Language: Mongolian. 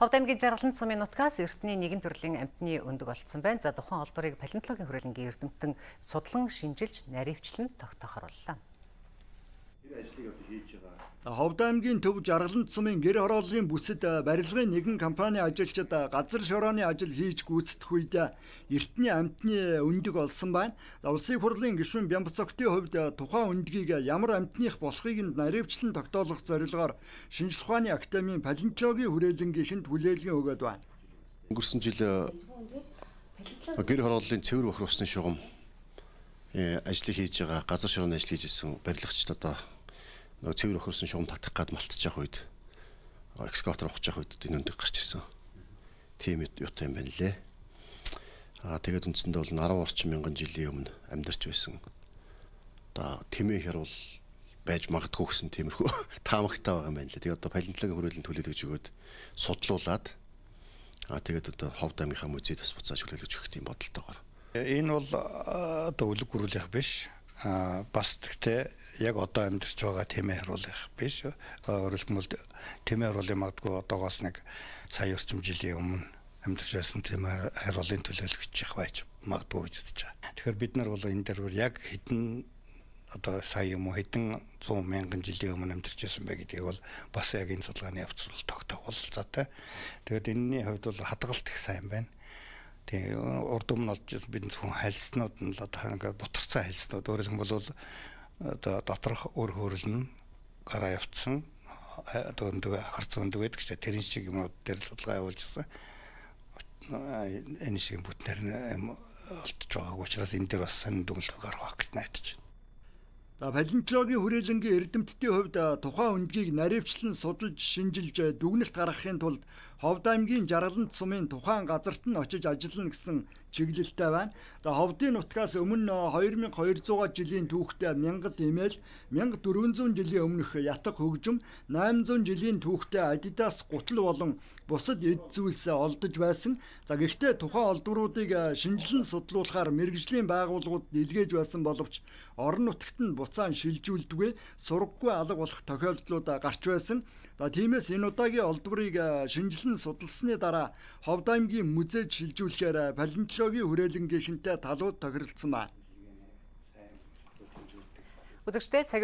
Ховд аймгийн Жаргаланд сумын нутгаас эртний нэгэн төрлийн амьтны өндөг олцсон байна. За тухайн олдорыг палеонтологийн хөрөлнгийн эрдэмтэн судлан шинжилж, наривчлан тогтоохоор боллоо ажлыг одоо хийж байгаа. Ховд аймгийн төв Жаргаланд сумын гэр хорооллын бүсэд барилгын нэгэн компани ажилчид газар шорооны ажил хийж гүйцэтгэх үед Эртний амтны өндөг олсон байна. За улсын хурлын гишүүн Бямбцогтын хувьд тухайн өндгийг ямар амтных болохыг нь наривчлан тогтоолох зорилгоор шинжлэх ухааны академийн Палинчогийн хүрээлэнгийнхэнд хүлээлгэн өгөөд байна. Өнгөрсөн жил гэр хорооллын цэвэр бохир усны шугам э, ажлыг хийж байгаа газар шорооны ажил хийж исэн барилгачд одоо нөгөө цэвэр өхөрсөн шугам татах гад малтчих үед экскаватор ухчих үед энэ өндөг гарч ирсэн. Тийм юутай юм байна лээ. Аа тэгээд үндсэндээ бол 10 орчим мянган жилийн өмнө амьдарч байсан. Одоо тэмээ хэрвэл байж магадгүй гэсэн тиймэрхүү таамагтай байгаа юм байна лээ. Тэгээд одоо палеонтологийн хүрээлэн төлөөлөгч өгөөд судлуулад аа тэгээд одоо Ховд аймгийнхаа музейд бас буцааж хүлээлгэж өгөх тийм бодолтойгоор. Э, энэ бол одоо үлэг гүрүүлэх биш. Аа бас тэгтээ яг одоо амьдарч байгаа тэмээ харуулах биш өөрөлдмөл тэмээ харуулын магадгүй одоогоос нэг сая орчим жилийн өмнө амьдарч байсан тэмээ харуулын төлөөлөгч их байж магадгүй гэж үзэж байгаа. Тэгэхээр бид нар бол энэ дээр яг хэдэн одоо сая юм уу хэдэн 100 мянган жилийн өмнө амьдарч байсан бэ гэдгийг бол бас яг энэ судалгааны явц руу тогтоолцоотой. Тэгээд энэний хувьд бол хадгалт их сайн байна. Тэгээ урд өмнө олж бид зөвхөн хальснууд нь л одоо ингээд бутарсан хальснууд өөрөөр хэлбэл одоо доторх өр хөрөл нь гараа явцсан э, дөндөг ахар зөндөг гэдэг чинь тэрэн шиг юмуд дээр судалгаа явуулжсэн энэ шиг бүтнээр нь олдж байгааг учраас энэ дээр бас сайн дүгнэлт гарах байх гэж найдаж байна. За палеонтологийн хүрээлэнгийн эрдэмтдийн хувьд э, тухайн үндгийг наривчлан судалж шинжилж э, дүгнэлт гаргахын тулд Ховд аймгийн Жаргалант сумын тухайн газарт нь очиж ажиллана гэсэн чиглэлтэй байна. За ховдын нутгаас өмнө 2200 жилийн түүхтэй 1000 имэл 1400 жилийн өмнөх ятг хөгжим 800 жилийн түүхтэй Адидас гутал болон бусад эд зүйлс олдож байсан. За гэхдээ тухайн олдвруудыг э, шинжилэн судлуулахаар мэрэгжлийн байгууллагууд илгээж байсан боловч орон нутагт нь буцаан шилжүүлдэггүй сургаггүй алга болох тохиолдлууд э, гарч байсан. За тиймээс энэ удаагийн олдврыг э, шинжилэн судалсны дараа Ховд аймгийн музейд шилжүүлэхээр палеонтол Хрущевийн хүрээлэнгийнхэнтэй талууд тохиролцсон байна. Үзэгчтэй цаг